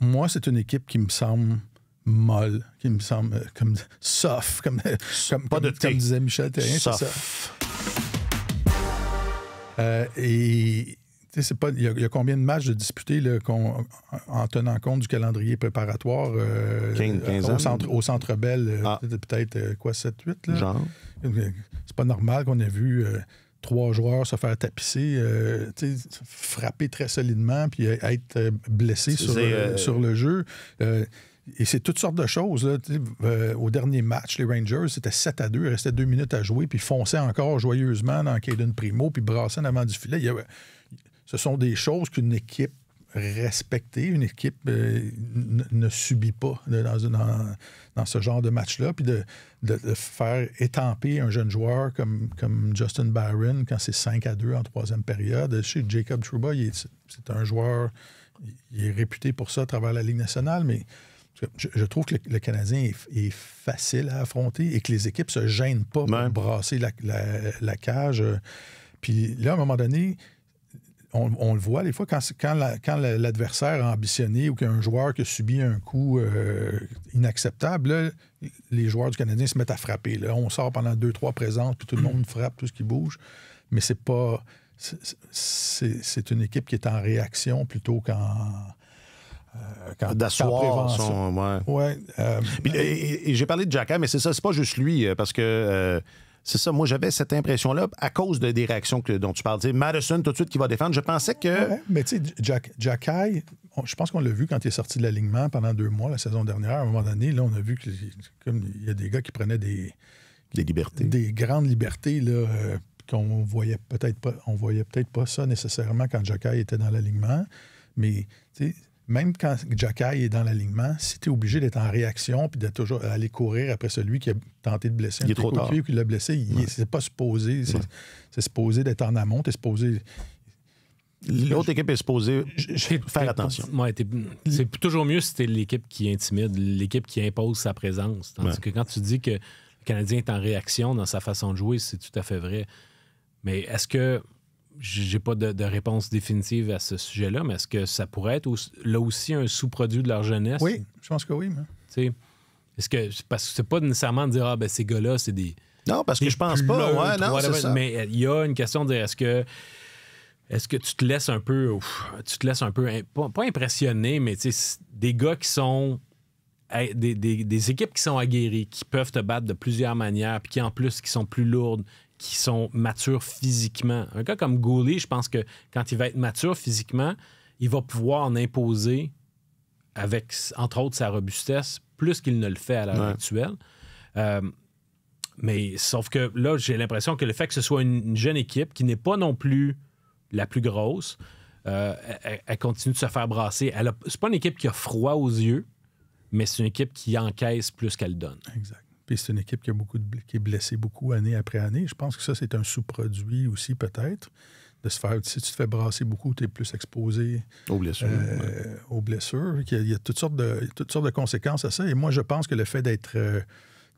moi, c'est une équipe qui me semble molle, qui me semble euh, comme euh, soft, comme, Pas de disait Michel Therrien. Soft. Euh, et pas. Il y, a combien de matchs de disputés là, en tenant compte du calendrier préparatoire au, centre, au centre Bell, ah. peut-être quoi, 7-8? Genre. C'est pas normal qu'on ait vu trois joueurs se faire tapisser, euh, frapper très solidement, puis euh, être euh, blessé sur, le jeu. et c'est toutes sortes de choses. au dernier match, les Rangers, c'était 7 à 2, il restait deux minutes à jouer, puis fonçaient encore joyeusement dans Caden Primo, puis brassaient en avant du filet. Ce sont des choses qu'une équipe respecter Une équipe euh, ne subit pas dans, ce genre de match-là. Puis de, faire étamper un jeune joueur comme, Justin Barron quand c'est 5 à 2 en troisième période. Chez Jacob Trouba, c'est un joueur, il est réputé pour ça à travers la Ligue nationale, mais je, trouve que le, Canadien est, facile à affronter et que les équipes se gênent pas pour brasser la, la cage. Puis là, à un moment donné, on, le voit des fois quand, quand l'adversaire a ambitionné ou qu'un joueur qui a subi un coup euh, inacceptable, les joueurs du Canadien se mettent à frapper. On sort pendant deux, trois présences, puis tout le mm. monde frappe, tout ce qui bouge. Mais c'est pas. C'est une équipe qui est en réaction plutôt qu'en. d'asseoir et, j'ai parlé de Jacka mais c'est ça c'est pas juste lui euh, parce que euh, c'est ça. Moi, j'avais cette impression-là à cause des réactions dont tu parles. Madison, tout de suite, qui va défendre. Je pensais que. mais tu sais, Jack, Jack je pense qu'on l'a vu quand il est sorti de l'alignement pendant deux mois la saison dernière. À un moment donné, là, on a vu qu'il y a des gars qui prenaient des. Des libertés. Des grandes libertés, là. Euh, qu'on voyait peut-être pas, on voyait peut-être pas ça nécessairement quand High était dans l'alignement, mais même quand Jacky est dans l'alignement, si tu es obligé d'être en réaction puis d'aller toujours aller courir après celui qui a tenté de blesser, il est trop tard. qui l'a blessé, c'est pas supposé. C'est supposé d'être en amont, tu supposé. L'autre équipe est supposée faire attention. c'est toujours mieux si es l'équipe qui intimide, l'équipe qui impose sa présence. Tandis que quand tu dis que le Canadien est en réaction dans sa façon de jouer, c'est tout à fait vrai. Mais est-ce que j'ai pas de, réponse définitive à ce sujet-là, mais est-ce que ça pourrait être là aussi un sous-produit de leur jeunesse? Oui, je pense que oui. Mais... Est-ce que, parce que c'est pas nécessairement de dire, ah, ben ces gars-là, c'est des. Non, parce que je pense pas. Ouais, non, mais il y a une question de dire, est-ce que. Est-ce que tu te laisses un peu, tu te laisses un peu, pas, impressionné, mais des gars qui sont des, équipes qui sont aguerries, qui peuvent te battre de plusieurs manières, puis qui en plus qui sont plus lourdes, qui sont matures physiquement. Un gars comme Gouli, je pense que quand il va être mature physiquement, il va pouvoir en imposer avec, entre autres, sa robustesse, plus qu'il ne le fait à l'heure actuelle. Euh, mais sauf que là, j'ai l'impression que le fait que ce soit une, jeune équipe qui n'est pas non plus la plus grosse, euh, elle, continue de se faire brasser. Ce n'est pas une équipe qui a froid aux yeux, mais c'est une équipe qui encaisse plus qu'elle donne. Exact. Puis c'est une équipe qui, a beaucoup de, qui est blessée beaucoup année après année. Je pense que ça, c'est un sous-produit aussi, peut-être. De se faire, si tu te fais brasser beaucoup, tu es plus exposé aux blessures. Euh, aux blessures. Il, y a, toutes sortes de, toutes sortes de conséquences à ça. Et moi, je pense que le fait d'être. Euh,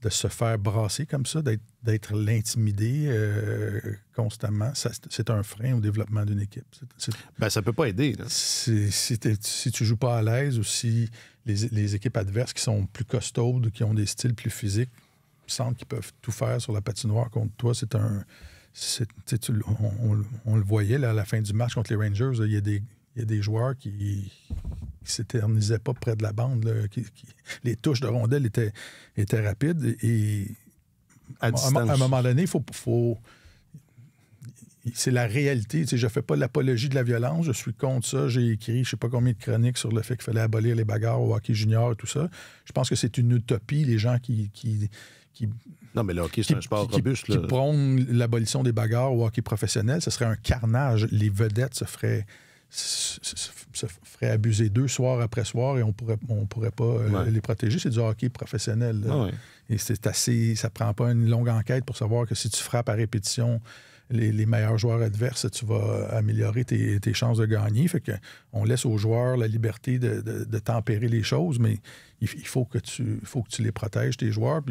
de se faire brasser comme ça, d'être l'intimidé euh, constamment, c'est un frein au développement d'une équipe. Ça ne ben, ça peut pas aider. Si, si, ne tu joues pas à l'aise ou si les, équipes adverses qui sont plus costaudes, qui ont des styles plus physiques, sentent qu'ils peuvent tout faire sur la patinoire contre toi, c'est un... on, on, le voyait là, à la fin du match contre les Rangers, il y a des il y a des joueurs qui ne s'éternisaient pas près de la bande. les touches de rondelle étaient, étaient rapides. Et à, un moment donné, il faut, c'est la réalité. Tu je ne fais pas l'apologie de la violence, je suis contre ça. J'ai écrit je ne sais pas combien de chroniques sur le fait qu'il fallait abolir les bagarres au hockey junior et tout ça. Je pense que c'est une utopie, les gens qui. non, mais le hockey, c'est un sport robuste. Qui prônent l'abolition des bagarres au hockey professionnel, ce serait un carnage. Les vedettes se feraient, se ferait abuser d'eux soirs après soir et on pourrait, on pourrait pas euh, les protéger. C'est du hockey professionnel. Et c'est assez. Ça prend pas une longue enquête pour savoir que si tu frappes à répétition les, meilleurs joueurs adverses, tu vas euh, améliorer tes, chances de gagner. Fait que on laisse aux joueurs la liberté de, tempérer les choses, mais il, faut que tu faut que tu les protèges, tes joueurs.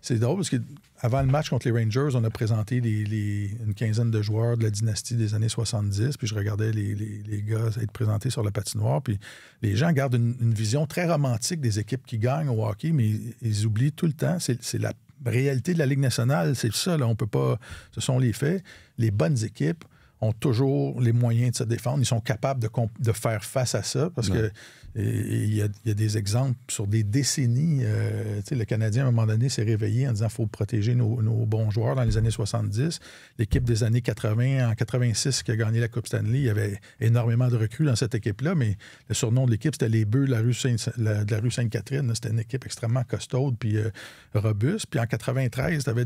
C'est drôle parce qu'avant le match contre les Rangers, on a présenté une quinzaine de joueurs de la dynastie des années 70, puis je regardais les, gars être présentés sur la patinoire, puis les gens gardent une, vision très romantique des équipes qui gagnent au hockey, mais ils, oublient tout le temps, c'est la réalité de la Ligue nationale, c'est ça, là, on peut pas, ce sont les faits. Les bonnes équipes ont toujours les moyens de se défendre, ils sont capables de, faire face à ça, parce que il y, a des exemples sur des décennies. Euh, le Canadien, à un moment donné, s'est réveillé en disant qu'il faut protéger nos, bons joueurs dans les années 70. L'équipe des années 80, en 86, qui a gagné la Coupe Stanley, il y avait énormément de recrues dans cette équipe-là, mais le surnom de l'équipe, c'était les Bœufs de la rue, de la rue Sainte-Catherine. C'était une équipe extrêmement costaude puis euh, robuste. Puis en 93, tu avais,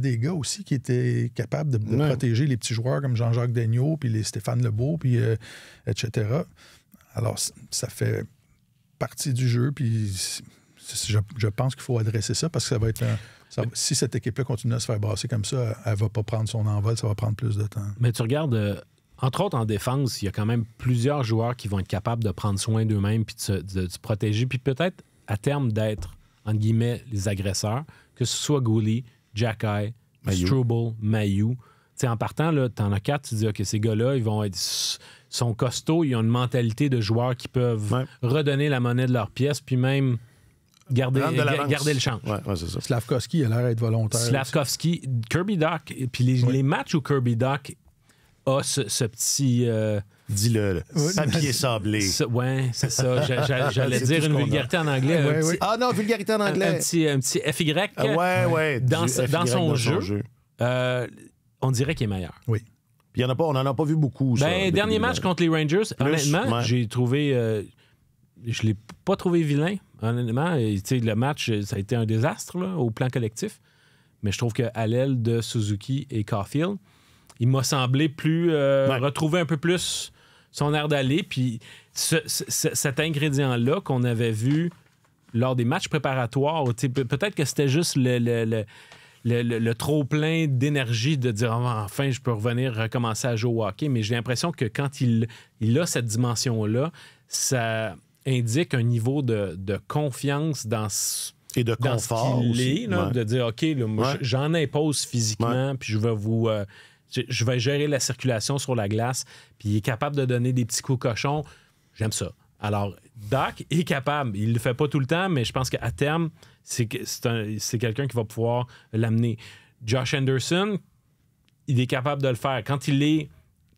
des, gars aussi qui étaient capables de, protéger les petits joueurs comme Jean-Jacques Daigneault, puis les Stéphane Lebeau, puis euh, etc. Alors, ça fait partie du jeu, puis je, pense qu'il faut adresser ça parce que ça va être si cette équipe-là continue à se faire brasser comme ça, elle va pas prendre son envol, ça va prendre plus de temps. Mais tu regardes, euh, entre autres en défense, il y a quand même plusieurs joueurs qui vont être capables de prendre soin d'eux-mêmes puis de se, protéger, puis peut-être à terme d'être, entre guillemets, les agresseurs, que ce soit Gouli, Jacky, Struble, Mayou. sais, en partant, tu en as quatre, tu dis, OK, ces gars-là, ils vont être sont costauds, ils ont une mentalité de joueurs qui peuvent redonner la monnaie de leur pièce, puis même garder, le champ. Ouais, Slavkovski a l'air d'être volontaire. Slavkovski, Kirby Doc, puis les, matchs où Kirby Doc a ce, petit. Euh, Dis-le. Papier sablé. ouais, c'est ça. J'allais dire une vulgarité en anglais. ah non, vulgarité en anglais. Un, petit, un petit FY. Dans, son, jeu, son jeu, euh, on dirait qu'il est meilleur. Oui pas, on n'en a pas vu beaucoup. ben, dernier match contre les Rangers, honnêtement, j'ai trouvé. Euh, je l'ai pas trouvé vilain, honnêtement. le match, ça a été un désastre au plan collectif. Mais je trouve que l'aile de Suzuki et Caulfield, il m'a semblé plus euh, retrouver un peu plus son air d'aller. Puis cet ingrédient-là qu'on avait vu lors des matchs préparatoires, peut-être que c'était juste le le, trop-plein d'énergie de dire ah, enfin, je peux revenir, recommencer à jouer au hockey. Mais j'ai l'impression que quand il, a cette dimension-là, ça indique un niveau de, confiance dans ce et de confort. De dire, OK, j'en impose physiquement, puis je vais vous. Euh, je vais gérer la circulation sur la glace, puis il est capable de donner des petits coups cochons. J'aime ça. Alors, Doc est capable. Il ne le fait pas tout le temps, mais je pense qu'à terme, c'est quelqu'un qui va pouvoir l'amener. Josh Anderson, il est capable de le faire. Quand il est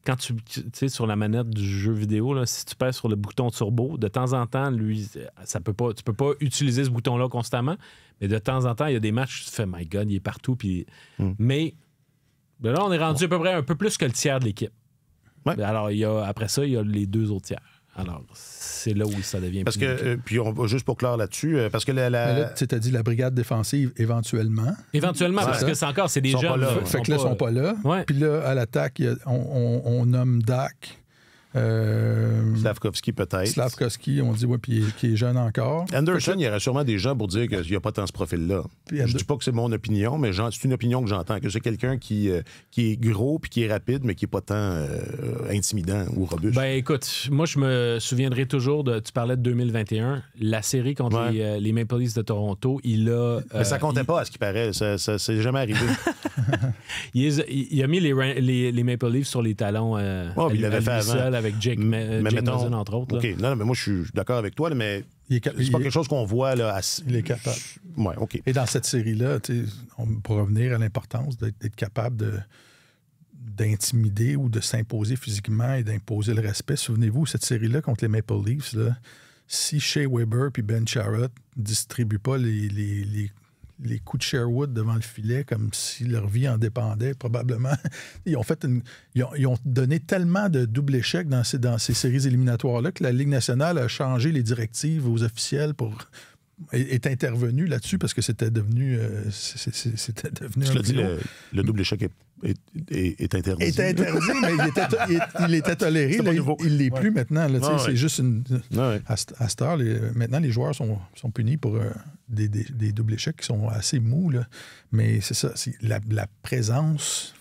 quand tu, sais, sur la manette du jeu vidéo, si tu passes sur le bouton turbo, de temps en temps, lui, ça peut pas, tu peux pas utiliser ce bouton-là constamment, mais de temps en temps, il y a des matchs, où tu fais, my God, il est partout. Puis... Hmm. Mais ben là, on est rendu à peu près un peu plus que le tiers de l'équipe. Alors, il y a, après ça, il y a les deux autres tiers. Alors, c'est là où ça devient parce que euh, Puis, on, juste pour clore là-dessus, euh, parce que la. tu as dit la brigade défensive, éventuellement. Éventuellement, parce que c'est encore, c'est des jeunes. Fait, que là, ils sont pas là. Puis là, à l'attaque, on, on, nomme DAC... Euh, Slavkovski, peut-être. Slavkovski, on dit, oui, puis qui est jeune encore. Anderson, il y aura sûrement des gens pour dire qu'il n'y a pas tant ce profil-là. Je ne dis pas que c'est mon opinion, mais c'est une opinion que j'entends, que c'est quelqu'un qui, euh, qui est gros puis qui est rapide, mais qui n'est pas tant euh, intimidant ou robuste. Ben écoute, moi, je me souviendrai toujours de. Tu parlais de 2021, la série contre euh, les, Maple Leafs de Toronto, il a. mais ça comptait pas, à ce qui paraît. Ça, ça, jamais arrivé. il, a mis les, Maple Leafs sur les talons. Oh, il l'avait fait avant avec Jake, mais, entre autres. Non, mais moi, je suis d'accord avec toi, mais c'est pas quelque chose qu'on voit là. Il est capable. OK. Et dans cette série-là, pour revenir à l'importance d'être capable de d'intimider ou de s'imposer physiquement et d'imposer le respect. Souvenez-vous, cette série-là contre les Maple Leafs, si Shea Weber puis Ben Charrott distribuent pas les les coups de Sherwood devant le filet comme si leur vie en dépendait, probablement. Ils ont, fait ont, donné tellement de double échecs dans ces, dans ces séries éliminatoires-là que la Ligue nationale a changé les directives aux officiels pour, est, intervenu là-dessus parce que c'était devenu. Euh, c'était devenu. Un dit, le, double échec est, est, est, interdit. mais il était, toléré. il ne l'est plus maintenant. C'est juste une. à, cette heure, maintenant, les joueurs sont, sont punis pour euh, des, des, doubles échecs qui sont assez mous. Là. Mais c'est ça, la, la présence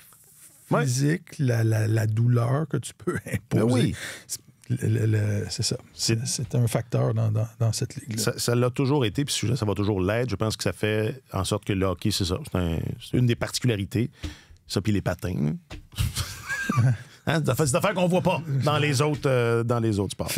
physique, la, la, la, douleur que tu peux imposer. Ben c'est ça. C'est un facteur dans, cette ligue. -là. Ça l'a toujours été, puis ça va toujours l'être. Je pense que ça fait en sorte que le hockey, c'est ça. C'est une des particularités. Ça, puis les patins. Hein? C'est une affaire qu'on voit pas dans les autres, euh, dans les autres sports.